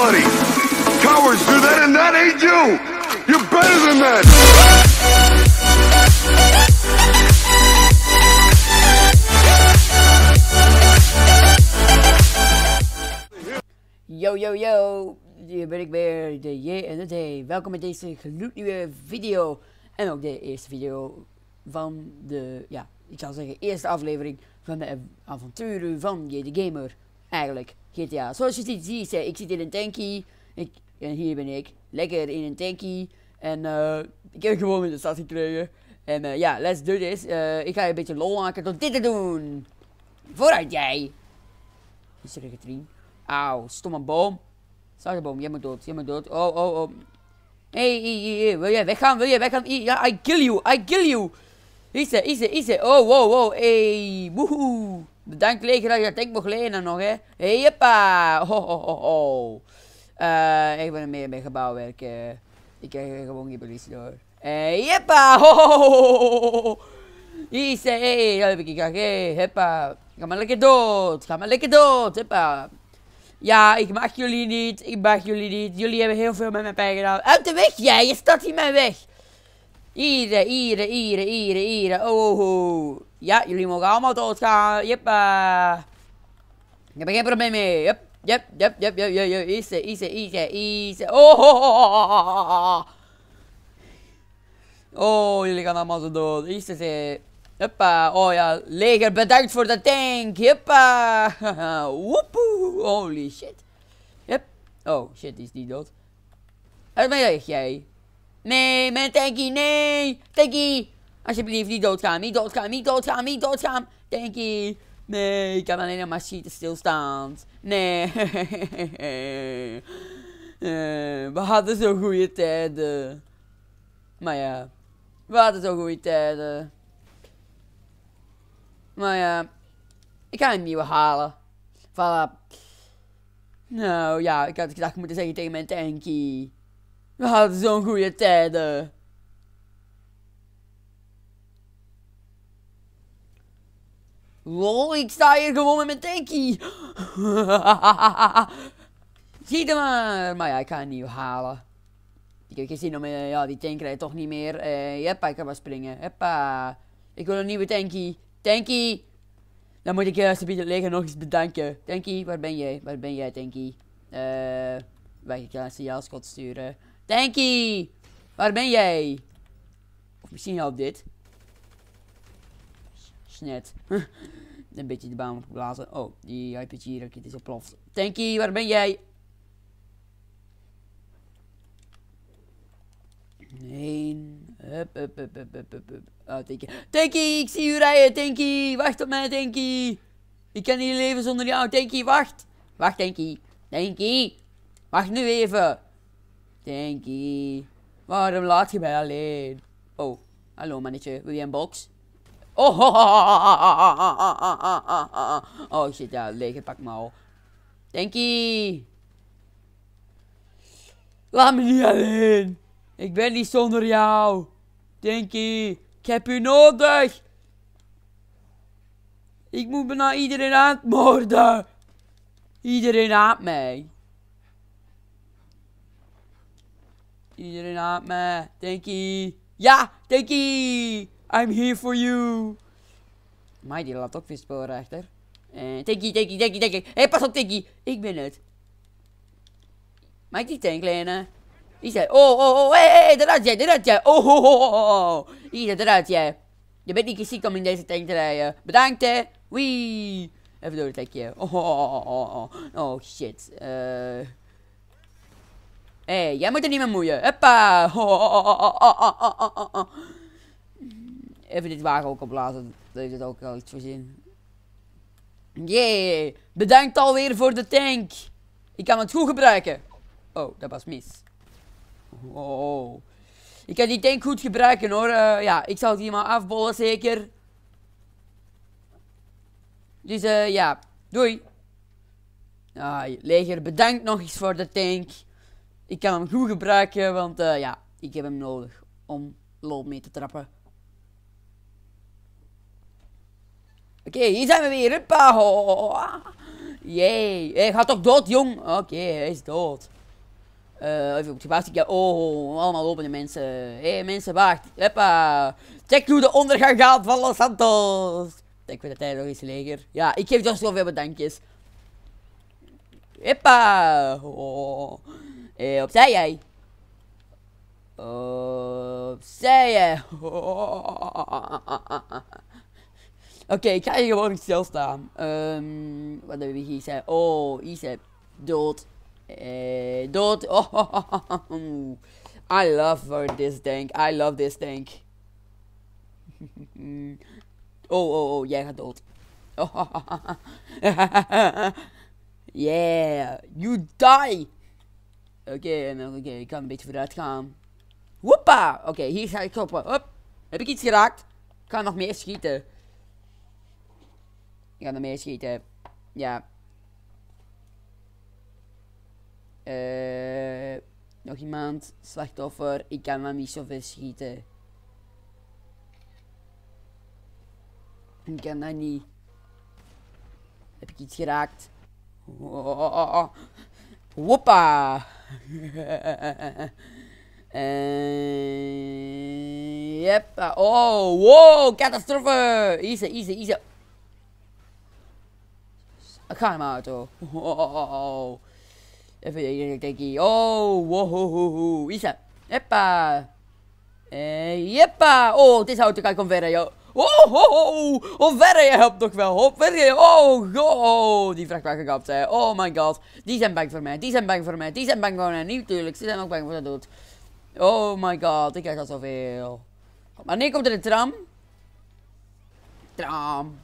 somebody. do that, and that ain't you. You're better than that. Yo, yo, yo, hier ben ik weer, de J en de D. Welkom bij deze gloednieuwe video. En ook de eerste video van de, ja, ik zou zeggen, eerste aflevering van de avonturen van J de Gamer. Eigenlijk, GTA. Zoals je zie je, ik zit in een tankie. Ik, en hier ben ik. Lekker in een tankie. En eh. ik heb gewoon in de stad gekregen. En eh, ja, let's do this. Uh, ik ga je een beetje lol maken door dit te doen. Vooruit jij. Is er een getrien? Auw, stomme boom. Staat boom, jij moet dood, jij moet dood. Oh, oh, oh. Hey, hey, hey, wil jij weggaan, wil jij weggaan? Ja, I kill you, I kill you. Is er, is er, is er. Oh, wow, wow, hey, woehoe. Bedankt leger dat je dat ik mocht lenen nog, hè. Jeppa! Ho, ho, ho, ho. Uh, ik ben meer bij gebouwwerk. werken. Eh. Ik krijg gewoon geen politie door. Hey, eh, jeppa! Ho, ho, ho, Is, hey, dat heb ik graag. Hey, heppa. Ga maar lekker dood. Ga maar lekker dood. Heppa. Ja, ik mag jullie niet. Ik mag jullie niet. Jullie hebben heel veel met mij pijn gedaan. Uit de weg, jij. Je staat hier mijn weg. Ieren, ieren, ieren, ieren, ieren. Oh, oh, oh, ja, jullie mogen allemaal doodgaan. Yep, eh. Ik heb er geen probleem mee. Yep, yep, yep, yep, yep, yep. is Easy, easy, easy, Oh, oh, oh, jullie gaan allemaal zo dood. Easy, easy. Eh. oh ja, leger bedankt voor de tank. Yep. Eh. woepoe, holy shit. Yep. oh shit, is niet dood. Waar ben jij. Nee, mijn tankie, nee! Tankie! Alsjeblieft, niet doodgaan, niet doodgaan, niet doodgaan, niet doodgaan! Tankie! Nee, ik kan alleen nog maar schieten stilstaand. Nee. Eh, we hadden zo goede tijden. Maar ja, we hadden zo goede tijden. Maar ja, ik ga een nieuwe halen. Voilà. Nou ja, ik had gedacht moeten zeggen tegen mijn tankie. We hadden zo'n goede tijden. Lol, ik sta hier gewoon met mijn tankie. Ziet hem maar. Maar ja, ik ga een nieuw halen. Ik heb gezien om, eh, ja, die tank rijdt toch niet meer. Uh, ik kan maar springen. Jeppa. Ik wil een nieuwe tankie. Tankie. Dan moet ik een het leger nog eens bedanken. Tankie, waar ben jij? Waar ben jij, tankie? Eh, uh, ik een signaalschot sturen. Tanky, waar ben jij? Of misschien op dit. Snet. een beetje de baan blazen. Oh, die IPG-raket is geploft. Tanky, waar ben jij? Nee. Hup, hup, hup, hup, hup, hup. Oh, tanky. tanky, ik zie u rijden, Tanky. Wacht op mij, Tanky. Ik kan niet leven zonder jou, Tanky. Wacht. Wacht, Tanky. Tanky. Wacht nu even. Dankie. Waarom laat je mij alleen? Oh, hallo mannetje, wil je een box? Oh, shit, ja. leeg, pak maar. al. Dankie. Laat me niet alleen. Ik ben niet zonder jou. Dankie, ik heb u nodig. Ik moet bijna iedereen aanmoorden. Iedereen haat mij. Iedereen haat me. you. Ja, you. I'm here for you. Maar die laat ook weer sporen achter. Uh, eh, you, thank you, thank Hé, hey, pas op, you. Ik ben het. Maak die tank, lenen? Die zei, oh, oh, oh, hey, hey, eruit jij, eruit jij. Oh, oh, oh, oh, oh. zei, eruit jij. Je bent niet geziek om in deze tank te rijden. Bedankt, hè. Wee. Even door het tankje. Oh, oh, oh, oh, oh. Oh, shit. Eh... Hé, hey, jij moet er niet mee moeien. Huppa! Even dit wagen ook opblazen. Dat heeft het ook al iets voor zin. Jee, Bedankt alweer voor de tank. Ik kan het goed gebruiken. Oh, dat was mis. Oh. Ik kan die tank goed gebruiken hoor. Eh, ja, ik zal die maar afbollen zeker. Dus eh, ja. Doei. Ah, leger, bedankt nog eens voor de tank. Ik kan hem goed gebruiken, want eh, ja, ik heb hem nodig om lol mee te trappen. Oké, hier zijn we weer. Huppa. Jee. Hij gaat toch dood, jong? Oké, hij is dood. Eh, even op de ja, Oh, allemaal lopende mensen. Hé, hey, mensen, wacht. Huppa. Check hoe de ondergang gaat van Los Santos. Ik weet dat hij nog eens leger. Ja, ik geef Josh wel veel bedankjes. Huppa. Eh, opzij jij. Opzij jij. Oké, ik ga hier gewoon staan. Um, ehm, wat hebben we hier zei? Oh, hier zei dood. Eh, dood. I love this tank. I love this tank. oh, oh, oh, jij gaat dood. yeah, you die. Oké, okay, oké, ik kan een beetje vooruit gaan. Hoppa! Oké, hier ga ik kloppen. Hop! Heb ik iets geraakt? Ik kan nog meer schieten. Ik ga nog meer schieten. Ja. Eh... Uh, nog iemand? Slachtoffer. Ik kan maar niet zoveel schieten. Ik kan dat niet. Heb ik iets geraakt? Oh, en... Eh, yep. Ah, oh, wow, catastrofe. Easy, easy, easy. Ga hem uit, oh. Even Even kijken. Oh, wow. Easy. Heppa. Eh, jeppa. Oh, dit is auto kan verder, joh. Oh, oh, ho, hoe verder, je helpt nog wel. Hop, verder, oh, go, die vrachtwagen kapt hè. Oh my god, die zijn bang voor mij, die zijn bang voor mij, die zijn bang voor mij. Niet tuurlijk, ze zijn ook bang voor de dood. Oh my god, ik krijg al zoveel. Maar nu komt er een tram? Tram.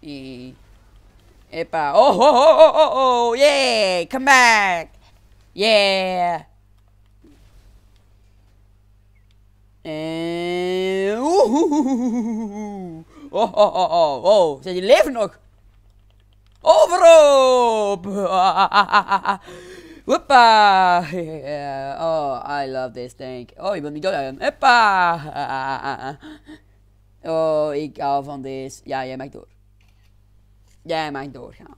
Eee. Epa. Oh, ho ho ho ho oh, yeah, come back. Yeah. En... Oh, oh, oh, oh. Wow. Zijn die leven nog? Overop! Hoppa! Oh, I love this thing. Oh, je bent niet dood. Hoppa! Oh, ik hou van deze. Ja, jij mag door. Jij mag doorgaan.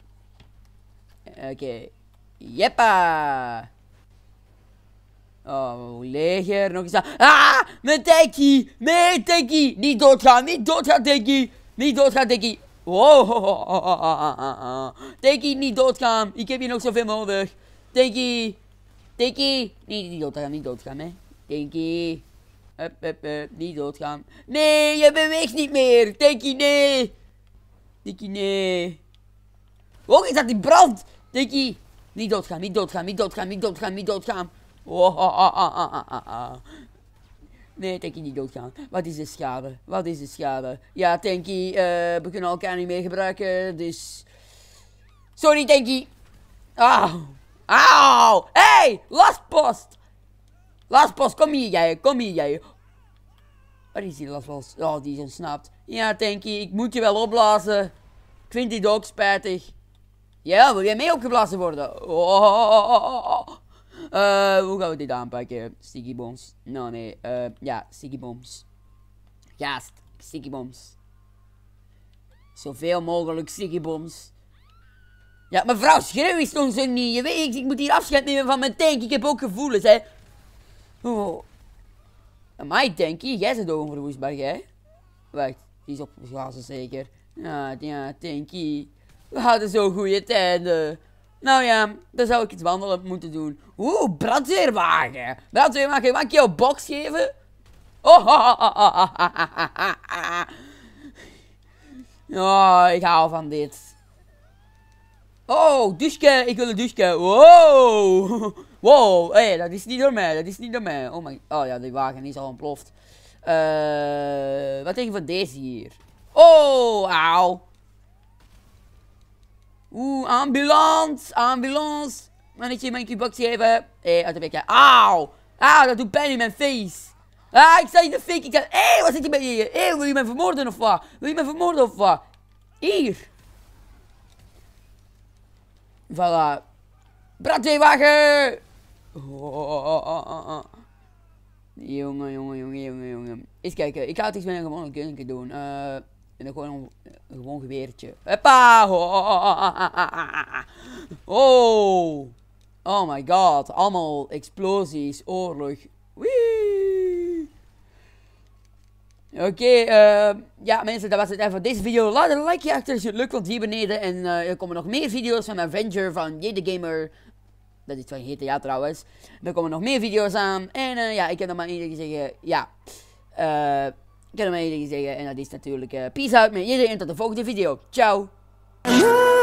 Oké. Okay. Jeppa! Oh, leger. Nog eens. Ah, mijn Tekkie. Nee, Tekkie. Niet doodgaan. Niet doodgaan, Tekkie. Niet doodgaan, Tekkie. Wow. Tekkie, niet doodgaan. Ik heb hier nog zoveel nodig. Tekkie. Tanky? Nee, niet doodgaan. Niet doodgaan, hè. Tekkie. Niet doodgaan. Nee, je beweegt niet meer. Tekkie, nee. Tekkie, nee. Oh, is dat die brand? Tekkie. Niet doodgaan, niet doodgaan, niet doodgaan, niet doodgaan, niet doodgaan. Oh, nee, Tanky niet doodgaan. Wat is de schade? Wat is de schade? Ja, Tanky, uh, we kunnen elkaar niet meer gebruiken, dus... Sorry, Tanky! Auw! Auw! Hey! Lastpost! post. kom hier jij, kom hier jij. Waar is die lastpost? Oh, die is ontsnapt. Ja, Tanky, ik moet je wel opblazen. Ik vind dit ook spijtig. Ja, wil jij mee opgeblazen worden? oh, eh, hoe gaan we dit aanpakken? Sticky bombs. Nou, nee, nee. Eh, ja, sticky bombs. Gaast, sticky bombs. Zoveel mogelijk sticky bombs. Ja, mevrouw, schreeuw eens toch zo niet. Je weet, ik moet hier afscheid nemen van mijn tank. Ik heb ook gevoelens, hè. Oh. mijn tankie. Jij bent ook onverwoestbaar, hè? Wacht, die is op glazen zeker. Ja, ja, tankie. We hadden zo'n goede tijden. Nou ja, dan zou ik iets wandelen moeten doen. Oeh, brandweerwagen. Brandweerwagen, mag ik jou een box geven? Oh, ik hou van dit. Oh, douche, ik wil een douche. Wow. Wow, hé, dat is niet door mij, dat is niet door mij. Oh my, oh ja, die wagen is al ontploft. Uh, wat denk je van deze hier? Oh, auw. Oeh, ambulance, ambulance. Mannetje, mannetje, bakje geven Hé, eh, uit oh, de bek, Auw. Auw, dat doet pijn in mijn face. Ah, ik zei in de fik. Ik kan... Hé, eh, hey, wat zit je bij je? Hé, eh, wil je me vermoorden of wat? Wil je me vermoorden of wat? Hier. Voilà. Brandweerwagen! Oh, oh, oh, jongen, jongen, jongen, jongen, jongen. Eens kijken. Ik ga het iets met een gewone kunnen doen. Eh... En dan gewoon een gewoon geweertje. Hoppa! Oh! Oh my god. Allemaal explosies, oorlog. Wee! Oké, okay, eh, ja mensen, dat was het even voor deze video. Laat een likeje achter als je het leuk vond hier beneden. En eh, er komen nog meer video's van Avenger, van Jade Gamer. Dat is van GTA trouwens. Er komen nog meer video's aan. En uh, ja, ik heb nog maar één ding zeggen. Ja. Eh kunnen we jullie zeggen. En dat is natuurlijk eh, peace out met iedereen. Tot de volgende video. Ciao.